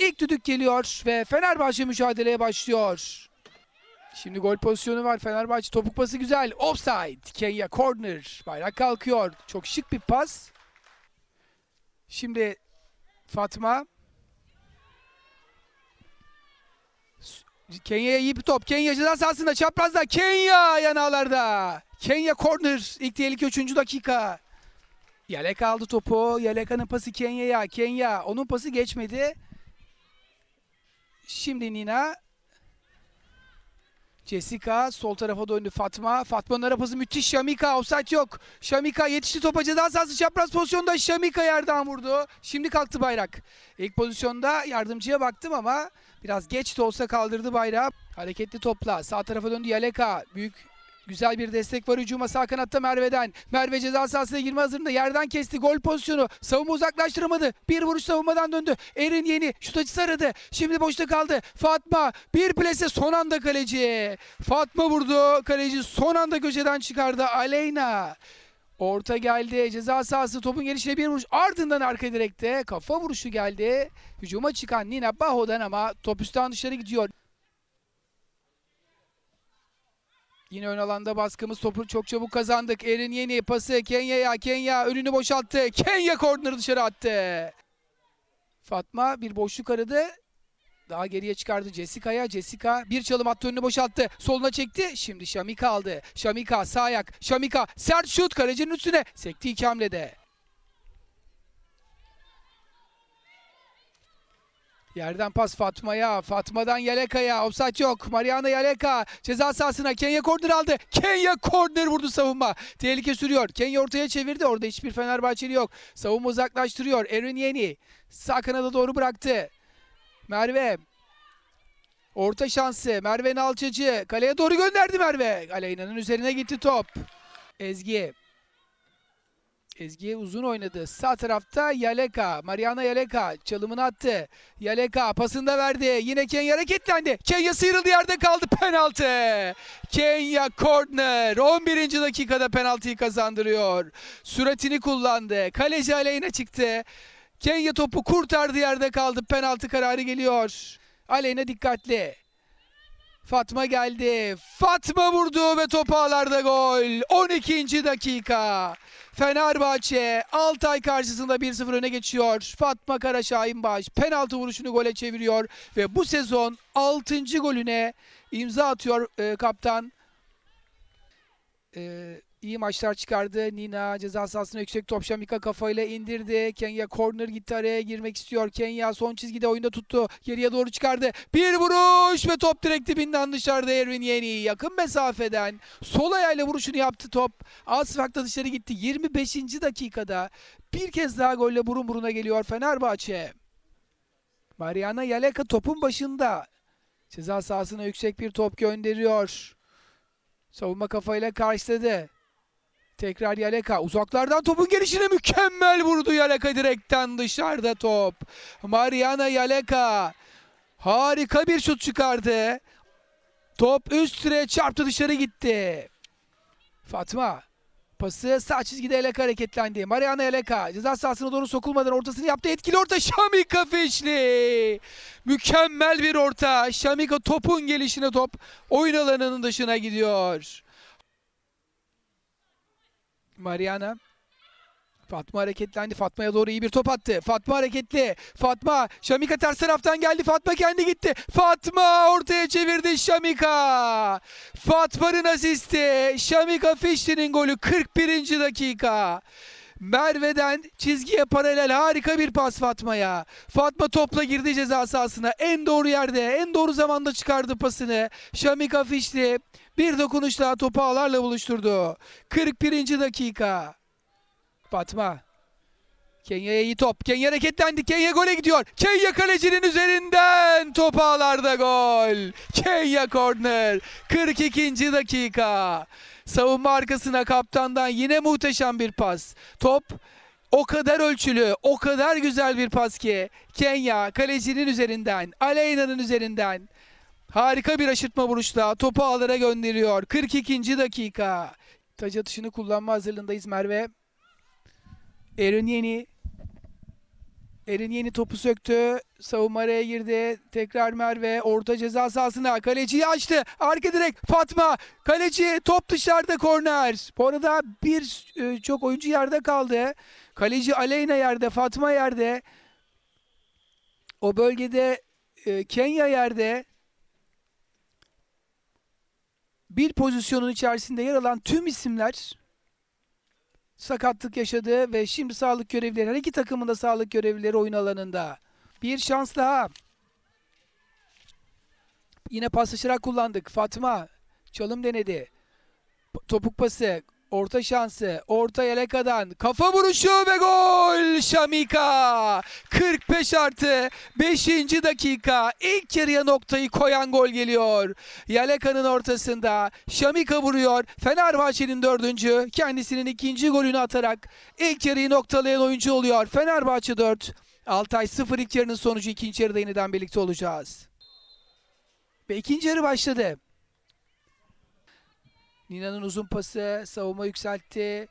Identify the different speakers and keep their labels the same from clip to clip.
Speaker 1: İlk düdük geliyor ve Fenerbahçe mücadeleye başlıyor. Şimdi gol pozisyonu var. Fenerbahçe topuk pası güzel. Offside. Kenya corner. Bayrak kalkıyor. Çok şık bir pas. Şimdi Fatma. Kenya'ya iyi bir top. Kenya ceza sahasında çaprazda. Kenya yanalarda Kenya corner. İlk değil 3. dakika. Yalek aldı topu. Yaleka'nın pası Kenya'ya. Kenya. Onun pası geçmedi. Şimdi Nina. Jessica sol tarafa döndü Fatma. Fatma'nın ara pası müthiş. Şamika offside yok. Şamika yetişti topa ceza sahası çapraz pozisyonda Şamika yerden vurdu. Şimdi kalktı bayrak. İlk pozisyonda yardımcıya baktım ama biraz geç de olsa kaldırdı bayrağı. Hareketli topla sağ tarafa döndü Yaleka. Büyük Güzel bir destek var hücuma sağ kanatta Merve'den. Merve ceza sahasına girme hazırında yerden kesti gol pozisyonu. Savunma uzaklaştıramadı. Bir vuruş savunmadan döndü. Erin yeni şut açısı aradı. Şimdi boşta kaldı. Fatma bir plase son anda kaleci. Fatma vurdu. Kaleci son anda köşeden çıkardı. Aleyna. Orta geldi. Ceza sahası topun gelişine bir vuruş. Ardından arka direkte kafa vuruşu geldi. Hücuma çıkan Nina Baho'dan ama top üstten dışarı gidiyor. Yine ön alanda baskımız topu çok çabuk kazandık. Erin yeni pası Kenya'ya. Kenya önünü boşalttı. Kenya korneri dışarı attı. Fatma bir boşluk aradı. Daha geriye çıkardı Jessica'ya. Jessica bir çalım attı önünü boşalttı. Soluna çekti. Şimdi Şamika aldı. Şamika sağ ayak. Şamika sert şut kalecinin üstüne. Sekti iki hamlede. Yerden pas Fatma'ya. Fatma'dan Yaleka'ya. Offside yok. Mariana Yaleka ceza sahasına Kenya korner aldı. Kenya korner vurdu savunma. Tehlike sürüyor. Kenya ortaya çevirdi. Orada hiçbir Fenerbahçeli yok. Savunma uzaklaştırıyor. Erin Yeni sağ kanada doğru bıraktı. Merve Orta şansı Merve Nalçacı. Kaleye doğru gönderdi Merve. Kale inanın üzerine gitti top. Ezgi Ezgi'ye uzun oynadı. Sağ tarafta Yaleka. Mariana Yaleka çalımını attı. Yaleka pasında verdi. Yine Kenya hareketlendi. Kenya sıyrıldı yerde kaldı. Penaltı. Kenya corner. 11. dakikada penaltıyı kazandırıyor. Süratini kullandı. Kaleci aleyhine çıktı. Kenya topu kurtardı yerde kaldı. Penaltı kararı geliyor. Aleyhine dikkatli. Fatma geldi. Fatma vurdu ve top ağlarda gol. 12. dakika. Fenerbahçe Altay karşısında 1-0 öne geçiyor. Fatma Kara Şahinbaş penaltı vuruşunu gole çeviriyor ve bu sezon 6. golüne imza atıyor e, kaptan. E, iyi maçlar çıkardı. Nina ceza sahasına yüksek top Şamika kafayla indirdi. Kenya corner gitti araya girmek istiyor. Kenya son çizgide oyunda tuttu. Geriye doğru çıkardı. Bir vuruş ve top direkt dibinden dışarıda Erwin Yeni. Yakın mesafeden sol ayağıyla vuruşunu yaptı top. az Asfakta dışarı gitti. 25. dakikada bir kez daha golle burun buruna geliyor Fenerbahçe. Mariana Yaleka topun başında. Ceza sahasına yüksek bir top gönderiyor. Savunma kafayla karşıladı. Tekrar Yaleka uzaklardan topun gelişine mükemmel vurdu Yaleka direkten dışarıda top. Mariana Yaleka harika bir şut çıkardı. Top üst direğe çarptı dışarı gitti. Fatma pası sağ çizgide Yaleka hareketlendi. Mariana Yaleka ceza sahasına doğru sokulmadan ortasını yaptı. Etkili orta Şamika Fişli. Mükemmel bir orta. Şamika topun gelişine top oyun alanının dışına gidiyor. Mariana. Fatma hareketlendi. Fatma'ya doğru iyi bir top attı. Fatma hareketli. Fatma. Şamika ters taraftan geldi. Fatma kendi gitti. Fatma ortaya çevirdi Şamika. Fatma'nın asisti. Şamika Fişli'nin golü 41. dakika. Merve'den çizgiye paralel harika bir pas Fatma'ya. Fatma topla girdi ceza sahasına. En doğru yerde, en doğru zamanda çıkardı pasını. Şamika Fişli bir dokunuş daha topu ağlarla buluşturdu. 41. dakika. Batma. Kenya'ya iyi top. Kenya hareketlendi. Kenya gole gidiyor. Kenya kalecinin üzerinden top ağlarda gol. Kenya korner. 42. dakika. Savunma arkasına kaptandan yine muhteşem bir pas. Top o kadar ölçülü, o kadar güzel bir pas ki Kenya kalecinin üzerinden, Aleyna'nın üzerinden Harika bir aşırtma vuruşla topu ağlara gönderiyor. 42. dakika. Taç atışını kullanma hazırlığındayız Merve. Erin Yeni. Erin Yeni topu söktü. Savunma araya girdi. Tekrar Merve. Orta ceza sahasına. Kaleciyi açtı. Arka direk Fatma. Kaleci top dışarıda korner. Bu arada bir e, çok oyuncu yerde kaldı. Kaleci Aleyna yerde. Fatma yerde. O bölgede e, Kenya yerde bir pozisyonun içerisinde yer alan tüm isimler sakatlık yaşadı ve şimdi sağlık görevlileri, her iki takımın da sağlık görevlileri oyun alanında. Bir şans daha. Yine paslaşarak kullandık. Fatma çalım denedi. Topuk pası Orta şansı. Orta yelekadan kafa vuruşu ve gol. Şamika 45 artı 5. dakika ilk yarıya noktayı koyan gol geliyor. Yeleka'nın ortasında Şamika vuruyor. Fenerbahçe'nin dördüncü kendisinin ikinci golünü atarak ilk yarıyı noktalayan oyuncu oluyor. Fenerbahçe 4. Altay 0 ilk yarının sonucu ikinci yarıda yeniden birlikte olacağız. Ve ikinci yarı başladı. Nina'nın uzun pası. Savunma yükseltti.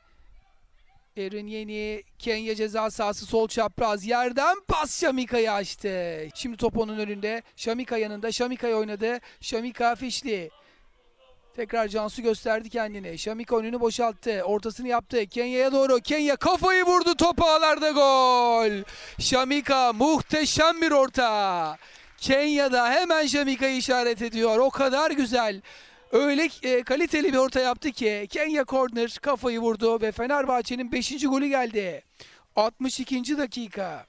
Speaker 1: Erin Yeni. Kenya ceza sahası sol çapraz. Yerden pas Şamika'yı açtı. Şimdi top onun önünde. Şamika yanında. Şamika'yı oynadı. Şamika fişli. Tekrar Cansu gösterdi kendini. Şamika önünü boşalttı. Ortasını yaptı. Kenya'ya doğru. Kenya kafayı vurdu. Top ağlarda gol. Şamika muhteşem bir orta. Kenya da hemen Şamika'yı işaret ediyor. O kadar güzel öyle e, kaliteli bir orta yaptı ki Kenya Corner kafayı vurdu ve Fenerbahçe'nin 5. golü geldi. 62. dakika.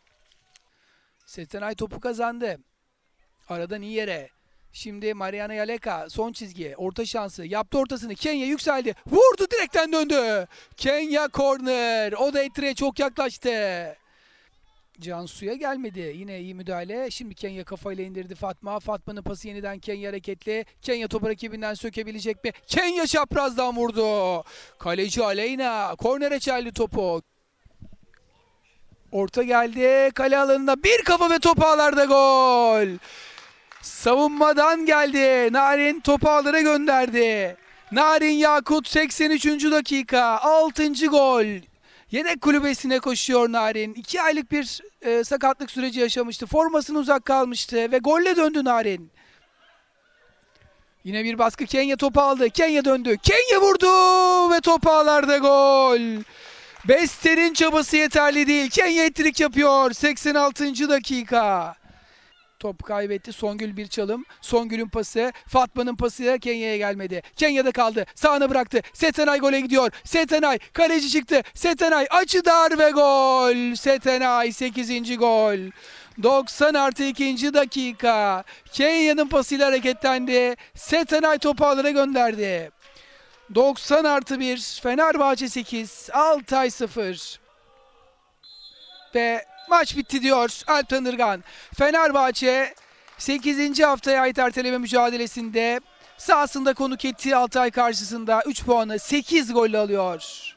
Speaker 1: Setenay topu kazandı. Aradan iyi yere. Şimdi Mariana Yaleka son çizgi orta şansı yaptı ortasını Kenya yükseldi vurdu direkten döndü Kenya korner o da Etre'ye çok yaklaştı. Cansu'ya gelmedi. Yine iyi müdahale. Şimdi Kenya kafayla indirdi Fatma. Fatma'nın pası yeniden Kenya hareketli. Kenya topu rakibinden sökebilecek mi? Kenya çaprazdan vurdu. Kaleci Aleyna. Kornere çeldi topu. Orta geldi. Kale alanında bir kafa ve top ağlarda gol. Savunmadan geldi. Narin topu ağlara gönderdi. Narin Yakut 83. dakika 6. gol. Yedek kulübesine koşuyor Narin. İki aylık bir e, sakatlık süreci yaşamıştı. Formasını uzak kalmıştı ve golle döndü Narin. Yine bir baskı Kenya topu aldı. Kenya döndü. Kenya vurdu ve top ağlarda gol. Bester'in çabası yeterli değil. Kenya ettirik yapıyor. 86. dakika. Top kaybetti. Songül bir çalım. Songül'ün pası. Fatma'nın pası Kenya'ya gelmedi. Kenya'da kaldı. Sağını bıraktı. Setenay gole gidiyor. Setenay kaleci çıktı. Setenay açı dar ve gol. Setenay 8. gol. 90 artı 2. dakika. Kenya'nın pasıyla hareketlendi. Setenay topu alana gönderdi. 90 artı 1. Fenerbahçe 8. Altay 0. Ve Maç bitti diyor Alp Tanırgan. Fenerbahçe 8. haftaya ait erteleme mücadelesinde sahasında konuk ettiği Altay karşısında 3 puanı 8 golle alıyor.